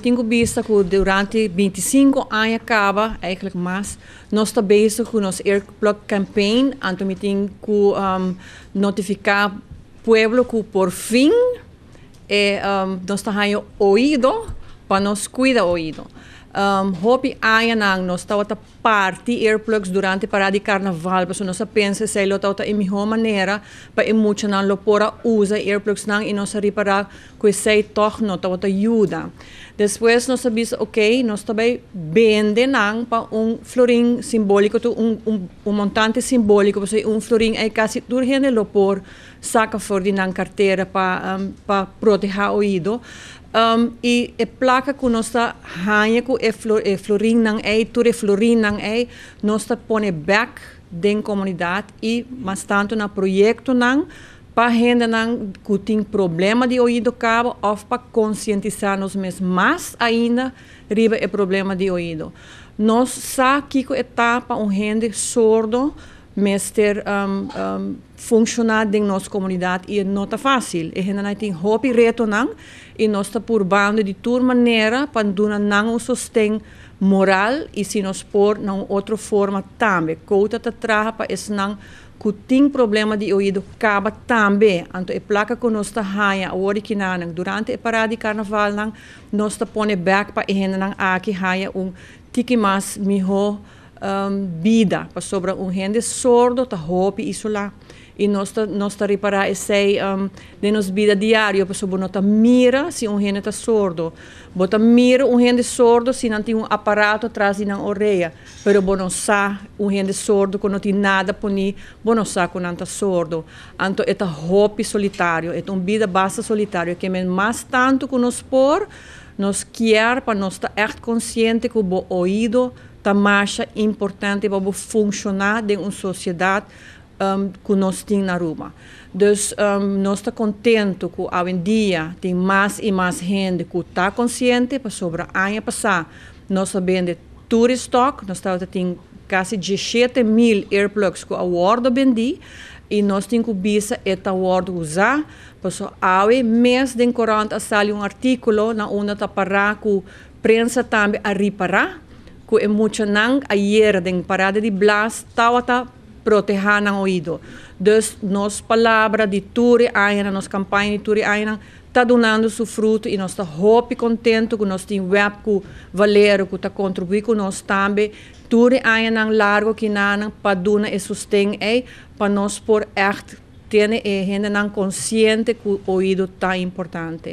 tenho visto é que durante 25 anos acaba eigenlijk mas nós está bezig com nosso airplug campaign anto tenho que um, notificar pueblo que por fim é um, nós está oído para nos cuida oído um, ehm, hopi ayan ang nos tawa ta party earplugs durante para de carnaval paso nos pensa se lo tawa ta em ho maneira pa em mucha lopora lo pora usa earplugs nan e nos repara que sei toch no tawa ta ajuda depois nos sabis ok nos também vende nan pa um florim simbólico tu um, um, um montante simbólico paso um florim é quase turgene lo por saca for de nan carteira pa um, ehm, pa proteger o ido um, ehm, e, e placa que nós tá ranha com e, flor, e florin nang ei, ture florin nang ei, nós ta pone back den comunidade e mas tanto na projeto nang para renda nang que tem problema de ouvido cabo ou para conscientizar nos mais ainda riba é problema de ouvido nós sa kiko etapa um rende sordo mas ter um, um, funcionado em nossa comunidade e não está fácil. E ainda não tem roupa e reto não, e nós está purbando de toda maneira para dar não um sustento moral e se nos pôr de outra forma também. Couta está traga para esse não que tem problema de ouvido acaba também. Então, a placa que nós temos original, durante a parada de carnaval, nós temos back para a gente aqui um tique mais melhor um, vida pa sobre un gente sordo ta hopi isola e nosta nosta reparar sei um, de nos vida diário pa sobra nota mira se un gente ta sordo bota mira un gente sordo se não tem um aparato atrás na orelha pero bo não sa un sordo que não tem nada poni bo não sa que não sordo anto eta hopi solitário eta um vida basta solitária que men mais tanto que nos por nos quer para nós estar consciente com o ouvido marcha importante para funcionar de uma sociedade um, que nós temos na Roma. Então, um, nós estamos tá contentes que hoje em dia tem mais e mais gente que está consciente para sobre o ano passado. Nós sabemos tá de Touristock, nós tá temos quase 17 mil airplugs que a Ordo vendi e nós temos que visa esta word usar porque há mês de 40 sai um artigo na uma tapará que a prensa também a reparar muito nang ayer den parada de blas tawata protejan ang oído. Dus nos palavra de turi aina, nos campanha de turi aina, está donando seu fruto e nós está hope contento que nós tem web com Valero que está contribuindo com nós também. Ture aina largo que nana paduna e sustém para nós por echt ter a gente consciente que o tá importante.